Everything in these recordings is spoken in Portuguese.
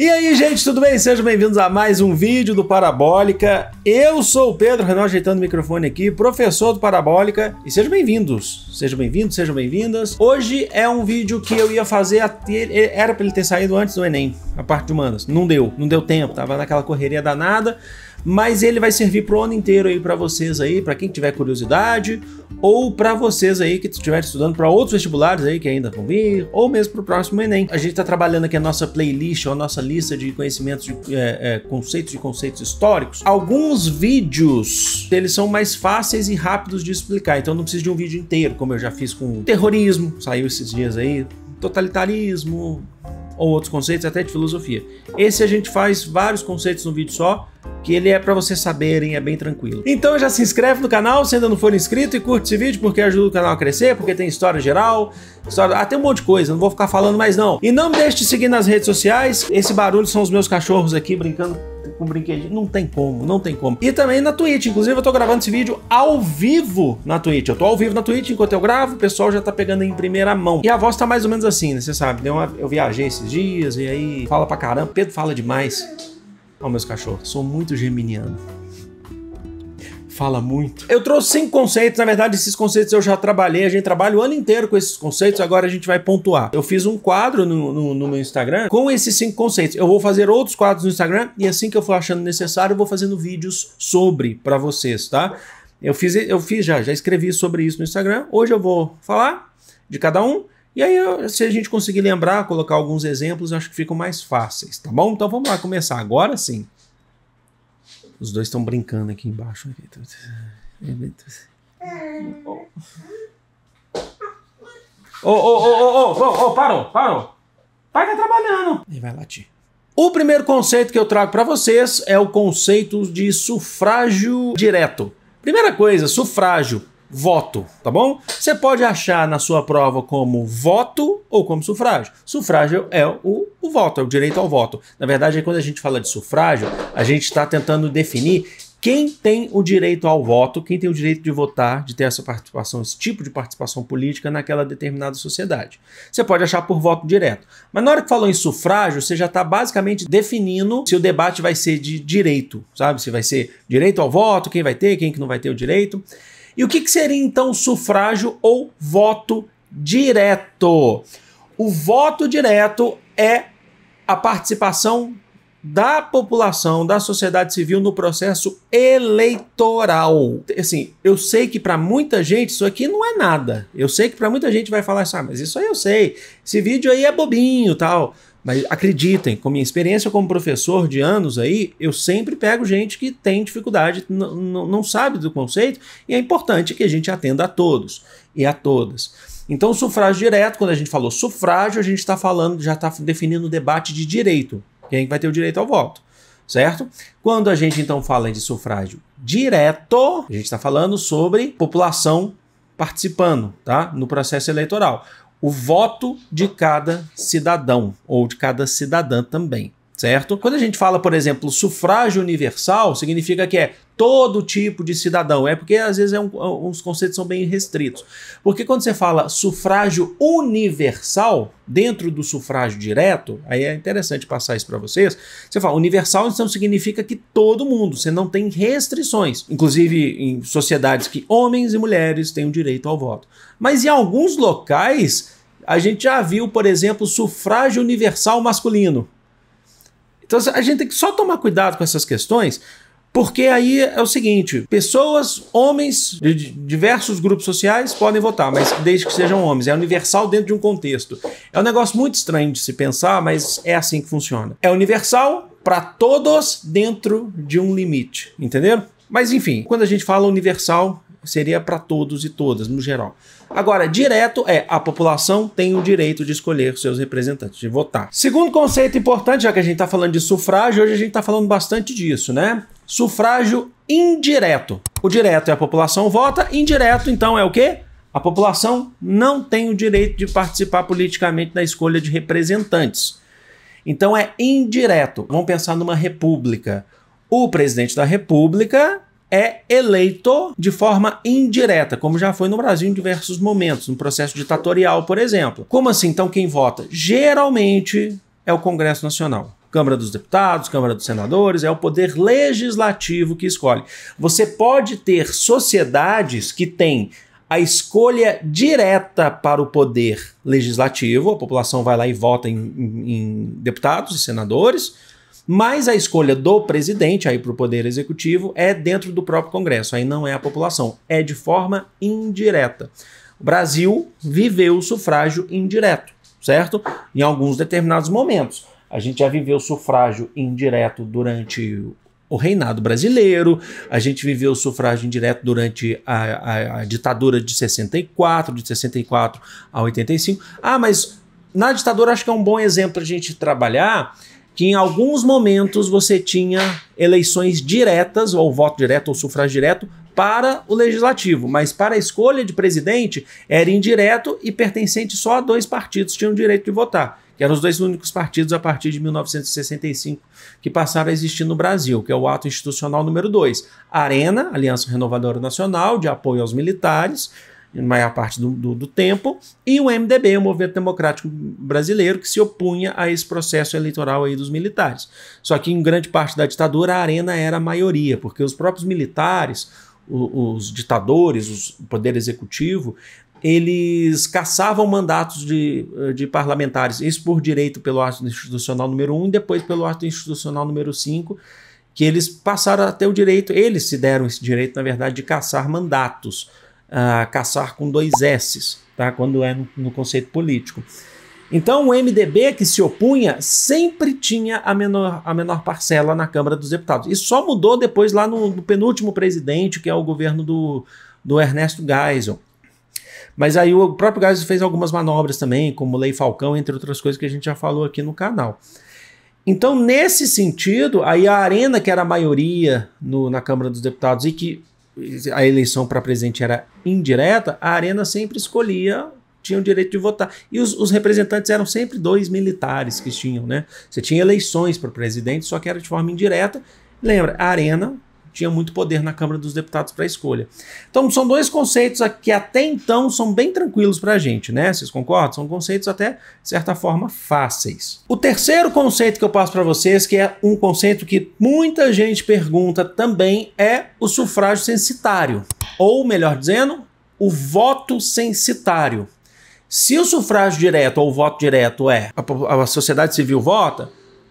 E aí, gente, tudo bem? Sejam bem-vindos a mais um vídeo do Parabólica. Eu sou o Pedro Renan, ajeitando o microfone aqui, professor do Parabólica, e sejam bem-vindos. Sejam bem-vindos, sejam bem-vindas. Hoje é um vídeo que eu ia fazer, ter... era para ele ter saído antes do Enem, a parte de humanas. Não deu, não deu tempo, tava naquela correria danada mas ele vai servir pro ano inteiro aí para vocês aí, para quem tiver curiosidade, ou para vocês aí que estiver estudando para outros vestibulares aí que ainda vão vir, ou mesmo pro próximo Enem. A gente está trabalhando aqui a nossa playlist, a nossa lista de conhecimentos, de é, é, conceitos e conceitos históricos. Alguns vídeos, eles são mais fáceis e rápidos de explicar, então não precisa de um vídeo inteiro, como eu já fiz com terrorismo, saiu esses dias aí, totalitarismo, ou outros conceitos, até de filosofia. Esse a gente faz vários conceitos no vídeo só, que ele é para você saberem, é bem tranquilo. Então já se inscreve no canal se ainda não for inscrito e curte esse vídeo porque ajuda o canal a crescer, porque tem história geral, história... até ah, tem um monte de coisa, não vou ficar falando mais não. E não me deixe de seguir nas redes sociais, esse barulho são os meus cachorros aqui brincando com brinquedinho, não tem como, não tem como. E também na Twitch, inclusive eu tô gravando esse vídeo ao vivo na Twitch, eu tô ao vivo na Twitch enquanto eu gravo, o pessoal já tá pegando em primeira mão. E a voz tá mais ou menos assim, né, você sabe, uma... eu viajei esses dias e aí fala pra caramba, Pedro fala demais. Olha meus cachorros. Sou muito geminiano. Fala muito. Eu trouxe cinco conceitos, na verdade, esses conceitos eu já trabalhei, a gente trabalha o ano inteiro com esses conceitos, agora a gente vai pontuar. Eu fiz um quadro no, no, no meu Instagram com esses cinco conceitos. Eu vou fazer outros quadros no Instagram e assim que eu for achando necessário, eu vou fazendo vídeos sobre para vocês, tá? Eu fiz, eu fiz já, já escrevi sobre isso no Instagram. Hoje eu vou falar de cada um e aí, se a gente conseguir lembrar, colocar alguns exemplos, acho que ficam mais fáceis, tá bom? Então vamos lá começar agora sim. Os dois estão brincando aqui embaixo. Ô, ô, ô, ô, ô, parou, parou. Pai tá trabalhando. E vai latir. O primeiro conceito que eu trago para vocês é o conceito de sufrágio direto. Primeira coisa, sufrágio voto, tá bom? Você pode achar na sua prova como voto ou como sufrágio. Sufrágio é o, o voto, é o direito ao voto. Na verdade, é quando a gente fala de sufrágio, a gente está tentando definir quem tem o direito ao voto, quem tem o direito de votar, de ter essa participação, esse tipo de participação política naquela determinada sociedade. Você pode achar por voto direto. Mas na hora que falou em sufrágio, você já está basicamente definindo se o debate vai ser de direito, sabe? Se vai ser direito ao voto, quem vai ter, quem que não vai ter o direito. E o que, que seria então o sufrágio ou voto direto? O voto direto é a participação da população, da sociedade civil no processo eleitoral. Assim, eu sei que para muita gente isso aqui não é nada. Eu sei que para muita gente vai falar assim, ah, mas isso aí eu sei. Esse vídeo aí é bobinho, tal. Mas acreditem, com minha experiência como professor de anos aí, eu sempre pego gente que tem dificuldade, não sabe do conceito, e é importante que a gente atenda a todos e a todas. Então, sufrágio direto, quando a gente falou sufrágio, a gente está falando, já está definindo o debate de direito. Quem vai ter o direito ao voto, certo? Quando a gente então fala de sufrágio direto, a gente está falando sobre população participando, tá? No processo eleitoral o voto de cada cidadão ou de cada cidadã também certo? Quando a gente fala, por exemplo, sufrágio universal, significa que é todo tipo de cidadão. É porque às vezes é um, é conceitos são bem restritos. Porque quando você fala sufrágio universal, dentro do sufrágio direto, aí é interessante passar isso para vocês. Você fala universal, então significa que todo mundo, você não tem restrições. Inclusive em sociedades que homens e mulheres têm o direito ao voto. Mas em alguns locais, a gente já viu, por exemplo, sufrágio universal masculino. Então a gente tem que só tomar cuidado com essas questões, porque aí é o seguinte: pessoas, homens de diversos grupos sociais podem votar, mas desde que sejam homens. É universal dentro de um contexto. É um negócio muito estranho de se pensar, mas é assim que funciona. É universal para todos dentro de um limite, entendeu? Mas enfim, quando a gente fala universal, seria para todos e todas, no geral. Agora, direto é a população tem o direito de escolher seus representantes, de votar. Segundo conceito importante, já que a gente está falando de sufrágio, hoje a gente está falando bastante disso, né? Sufrágio indireto. O direto é a população vota, indireto, então, é o quê? A população não tem o direito de participar politicamente na escolha de representantes. Então é indireto. Vamos pensar numa república. O presidente da república é eleito de forma indireta, como já foi no Brasil em diversos momentos, no processo ditatorial, por exemplo. Como assim, então, quem vota? Geralmente é o Congresso Nacional. Câmara dos Deputados, Câmara dos Senadores, é o poder legislativo que escolhe. Você pode ter sociedades que têm a escolha direta para o poder legislativo, a população vai lá e vota em, em, em deputados e senadores, mas a escolha do presidente, aí para o Poder Executivo, é dentro do próprio Congresso, aí não é a população, é de forma indireta. O Brasil viveu o sufrágio indireto, certo? Em alguns determinados momentos. A gente já viveu o sufrágio indireto durante o reinado brasileiro, a gente viveu o sufrágio indireto durante a, a, a, ditadura de 64, de 64 a 85. Ah, mas na ditadura acho que é um bom exemplo a gente trabalhar que em alguns momentos você tinha eleições diretas, ou voto direto ou sufrágio direto, para o legislativo, mas para a escolha de presidente era indireto e pertencente só a dois partidos tinham direito de votar, que eram os dois únicos partidos a partir de 1965 que passaram a existir no Brasil, que é o ato institucional número 2. Arena, Aliança Renovadora Nacional, de apoio aos militares, na maior parte do, do, do, tempo, e o MDB, o Movimento Democrático Brasileiro, que se opunha a esse processo eleitoral aí dos militares. Só que em grande parte da ditadura a arena era a maioria, porque os próprios militares, os, os ditadores, o poder executivo, eles caçavam mandatos de, eh, de parlamentares, isso por direito pelo ato institucional número 1 um, e depois pelo ato institucional número 5, que eles passaram até o direito, eles se deram esse direito, na verdade, de caçar mandatos caçar com dois S's, tá? quando é no, no conceito político. Então o MDB que se opunha sempre tinha a menor, a menor parcela na Câmara dos Deputados. Isso só mudou depois lá no, no penúltimo presidente, que é o governo do, do Ernesto Geisel. Mas aí o próprio Geisel fez algumas manobras também, como Lei Falcão, entre outras coisas que a gente já falou aqui no canal. Então, nesse sentido, aí a arena que era a maioria no, na Câmara dos Deputados e que a eleição para presidente era indireta, a Arena sempre escolhia tinham direito de votar. E os, os, representantes eram sempre dois militares que tinham, né? Você tinha eleições para presidente, só que era de forma indireta. Lembra, a Arena tinha muito poder na Câmara dos Deputados para escolha. Então, são dois conceitos que até então são bem tranquilos para a gente, né? Vocês concordam? São conceitos até, de certa forma, fáceis. O terceiro conceito que eu passo para vocês, que é um conceito que muita gente pergunta também, é o sufrágio censitário. Ou, melhor dizendo, o voto censitário. Se o sufrágio direto ou o voto direto é a, a sociedade civil vota,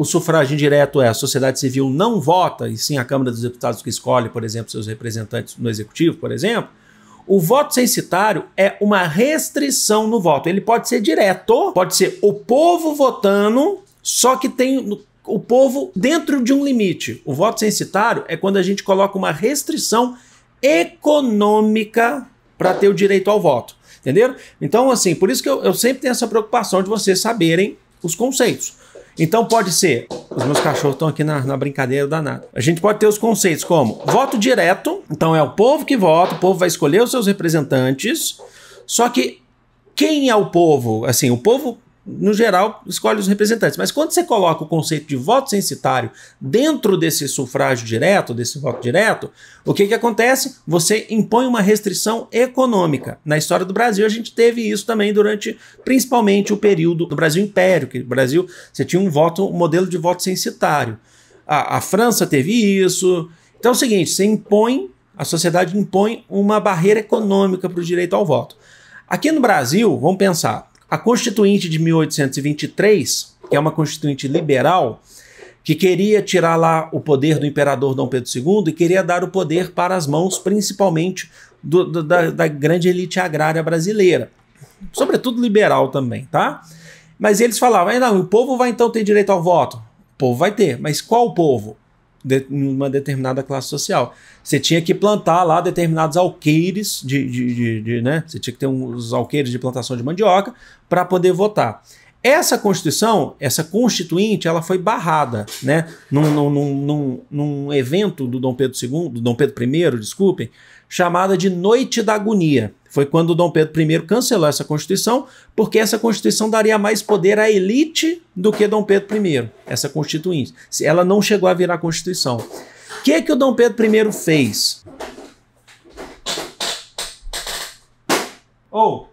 o sufrágio indireto é a sociedade civil não vota, e sim a Câmara dos Deputados que escolhe, por exemplo, seus representantes no executivo, por exemplo. O voto censitário é uma restrição no voto. Ele pode ser direto, pode ser o povo votando, só que tem o povo dentro de um limite. O voto censitário é quando a gente coloca uma restrição econômica para ter o direito ao voto. Entenderam? Então, assim, por isso que eu, eu sempre tenho essa preocupação de vocês saberem os conceitos. Então pode ser, os meus cachorros estão aqui na, na brincadeira danada. A gente pode ter os conceitos como voto direto, então é o povo que vota, o povo vai escolher os seus representantes, só que quem é o povo? Assim, o povo no geral, escolhe os representantes. Mas quando você coloca o conceito de voto censitário dentro desse sufrágio direto, desse voto direto, o que, que acontece? Você impõe uma restrição econômica. Na história do Brasil, a gente teve isso também durante, principalmente, o período do Brasil Império, que o Brasil você tinha um voto, um modelo de voto censitário. A, a França teve isso. Então é o seguinte: você impõe, a sociedade impõe uma barreira econômica para o direito ao voto. Aqui no Brasil, vamos pensar, a Constituinte de 1823, que é uma Constituinte liberal, que queria tirar lá o poder do imperador Dom Pedro II e queria dar o poder para as mãos, principalmente do, do, da, da grande elite agrária brasileira, sobretudo liberal também, tá? Mas eles falavam, não, o povo vai então ter direito ao voto. O povo vai ter, mas qual povo? de, uma determinada classe social. Você tinha que plantar lá determinados alqueires de, de, de, de né? Você tinha que ter uns alqueires de plantação de mandioca para poder votar. Essa Constituição, essa Constituinte, ela foi barrada, né? Num, num, num, num evento do Dom Pedro II, do Dom Pedro I, desculpem, chamada de Noite da Agonia. Foi quando Dom Pedro I cancelou essa Constituição, porque essa Constituição daria mais poder à elite do que Dom Pedro I, essa Constituinte. Ela não chegou a virar Constituição. O que, é que o Dom Pedro I fez? Ou,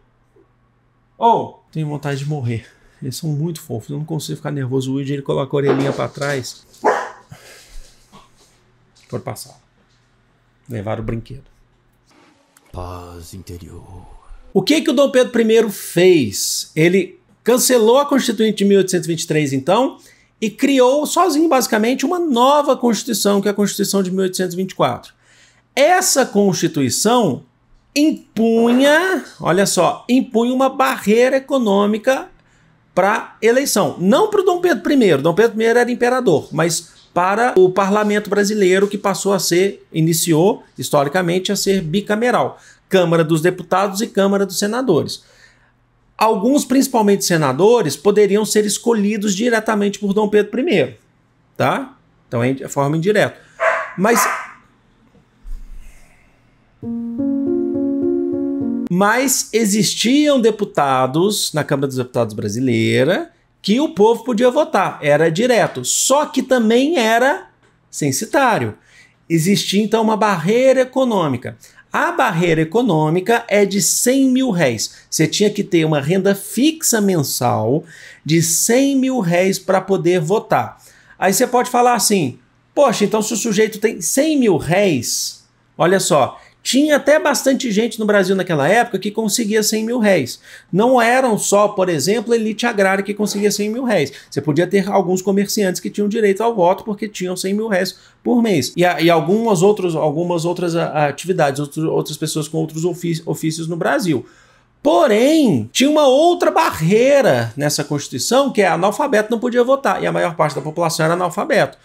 oh. ou, oh. tenho vontade de morrer. Eles são muito fofos, eu não consigo ficar nervoso. O Wilde, ele coloca a orelhinha para trás. Pode passar. Levaram o brinquedo paz interior. O que que o Dom Pedro I fez? Ele cancelou a Constituinte de 1823, então, e criou sozinho, basicamente, uma nova Constituição, que é a Constituição de 1824. Essa Constituição impunha, olha só, impunha uma barreira econômica para eleição. Não para o Dom Pedro I. Dom Pedro I era imperador, mas para o parlamento brasileiro, que passou a ser, iniciou historicamente, a ser bicameral: Câmara dos Deputados e Câmara dos Senadores. Alguns, principalmente senadores, poderiam ser escolhidos diretamente por Dom Pedro I, tá? Então é de é forma indireta. Mas. Mas existiam deputados na Câmara dos Deputados brasileira que o povo podia votar, era direto, só que também era censitário. Existia então uma barreira econômica. A barreira econômica é de 100 mil réis. Você tinha que ter uma renda fixa mensal de 100 mil réis para poder votar. Aí você pode falar assim: poxa, então se o sujeito tem 100 mil réis, olha só, tinha até bastante gente no Brasil naquela época que conseguia 100 mil réis. Não eram só, por exemplo, a elite agrária que conseguia 100 mil réis. Você podia ter alguns comerciantes que tinham direito ao voto porque tinham 100 mil réis por mês. E, e algumas, outros, algumas outras atividades, outro, outras pessoas com outros ofícios no Brasil. Porém, tinha uma outra barreira nessa Constituição, que é analfabeto não podia votar, e a maior parte da população era analfabeto.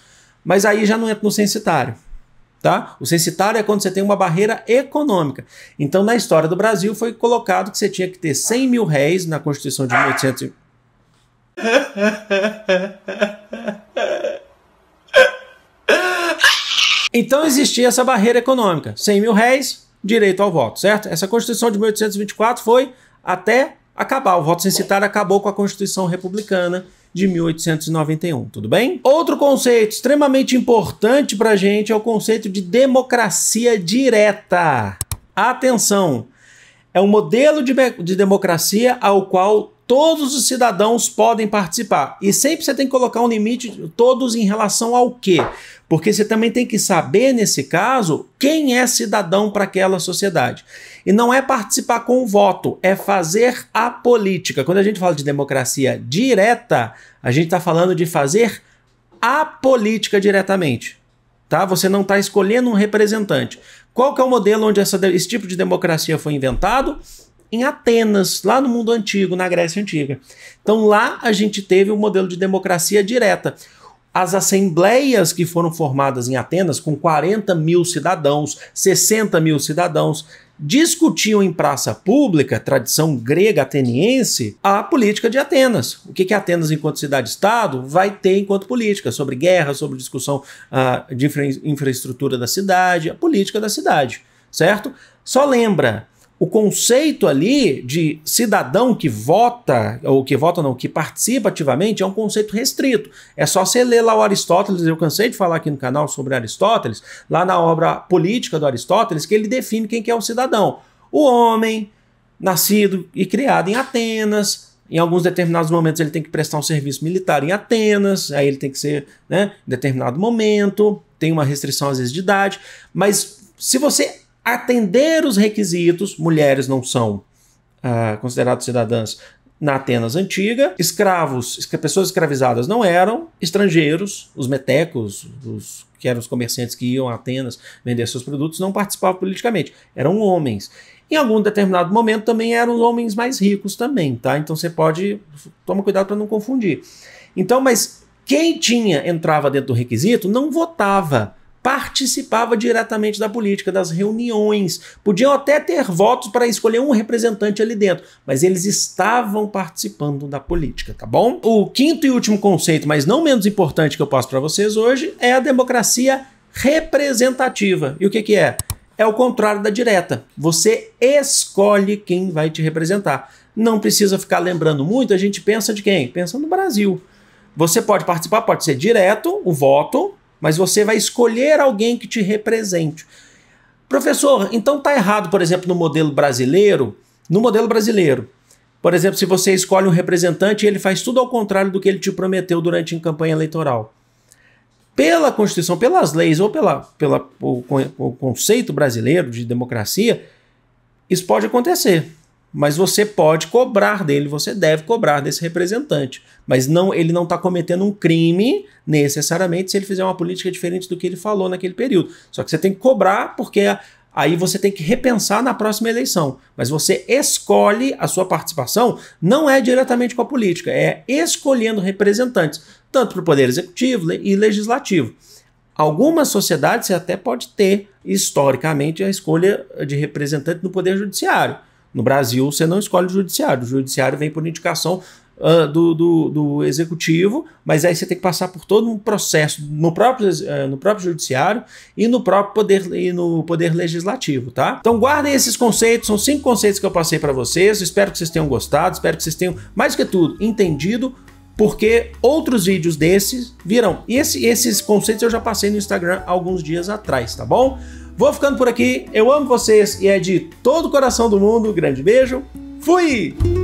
Mas aí já não entra é no censitário. Tá? O censitário é quando você tem uma barreira econômica. Então, na história do Brasil, foi colocado que você tinha que ter 100 mil réis na Constituição de 1800. Então existia essa barreira econômica. 100 mil réis, direito ao voto, certo? Essa Constituição de 1824 foi até acabar. O voto censitário acabou com a Constituição Republicana de 1891, tudo bem? Outro conceito extremamente importante para a gente é o conceito de democracia direta. Atenção! É um modelo de, de democracia ao qual todos os cidadãos podem participar. E sempre você tem que colocar um limite, todos em relação ao quê? Porque você também tem que saber, nesse caso, quem é cidadão para aquela sociedade. E não é participar com o voto, é fazer a política. Quando a gente fala de democracia direta, a gente está falando de fazer a política diretamente. Tá? Você não está escolhendo um representante. Qual que é o modelo onde essa, esse tipo de democracia foi inventado? Em Atenas, lá no mundo antigo, na Grécia Antiga. Então lá a gente teve o um modelo de democracia direta. As assembleias que foram formadas em Atenas, com 40 mil cidadãos, 60 mil cidadãos, discutiam em praça pública, tradição grega ateniense, a política de Atenas. O que, que Atenas, enquanto cidade-estado, vai ter enquanto política, sobre guerra, sobre discussão uh, de infra infraestrutura da cidade, a política da cidade, certo? Só lembra, o conceito ali de cidadão que vota, ou que vota não, que participa ativamente, é um conceito restrito. É só você ler lá o Aristóteles, eu cansei de falar aqui no canal sobre Aristóteles, lá na obra Política do Aristóteles, que ele define quem que é o cidadão. O homem, nascido e criado em Atenas, em alguns determinados momentos ele tem que prestar um serviço militar em Atenas, aí ele tem que ser, né, em determinado momento, tem uma restrição às vezes de idade, mas se você atender os requisitos, mulheres não são ah, consideradas cidadãs na Atenas antiga, escravos, pessoas escravizadas não eram, estrangeiros, os metecos, os que eram os comerciantes que iam a Atenas vender seus produtos, não participavam politicamente, eram homens. Em algum determinado momento também eram os homens mais ricos também, tá? Então você pode toma cuidado para não confundir. Então, mas quem tinha entrava dentro do requisito não votava participava diretamente da política, das reuniões, podiam até ter votos para escolher um representante ali dentro, mas eles estavam participando da política, tá bom? O quinto e último conceito, mas não menos importante que eu passo para vocês hoje, é a democracia representativa. E o que, que é? É o contrário da direta. Você escolhe quem vai te representar. Não precisa ficar lembrando muito, a gente pensa de quem? Pensa no Brasil. Você pode participar, pode ser direto, o voto, mas você vai escolher alguém que te represente. Professor, então tá errado, por exemplo, no modelo brasileiro? No modelo brasileiro, por exemplo, se você escolhe um representante e ele faz tudo ao contrário do que ele te prometeu durante a campanha eleitoral. Pela Constituição, pelas leis ou pela, pela conceito brasileiro de democracia, isso pode acontecer mas você pode cobrar dele, você deve cobrar desse representante. Mas não, ele não está cometendo um crime necessariamente se ele fizer uma política diferente do que ele falou naquele período. Só que você tem que cobrar porque aí você tem que repensar na próxima eleição. Mas você escolhe a sua participação, não é diretamente com a política, é escolhendo representantes, tanto para o poder executivo e legislativo. Algumas sociedades você até pode ter, historicamente, a escolha de representante no poder judiciário no Brasil, você não escolhe o judiciário. O judiciário vem por indicação uh, do, do, do, executivo, mas aí você tem que passar por todo um processo no próprio, uh, no próprio judiciário e no próprio poder, e no poder legislativo, tá? Então guardem esses conceitos, são cinco conceitos que eu passei para vocês. Espero que vocês tenham gostado, espero que vocês tenham, mais que tudo, entendido porque outros vídeos desses virão. E esse, esses conceitos eu já passei no Instagram alguns dias atrás, tá bom? Vou ficando por aqui. Eu amo vocês e é de todo o coração do mundo. Grande beijo. Fui!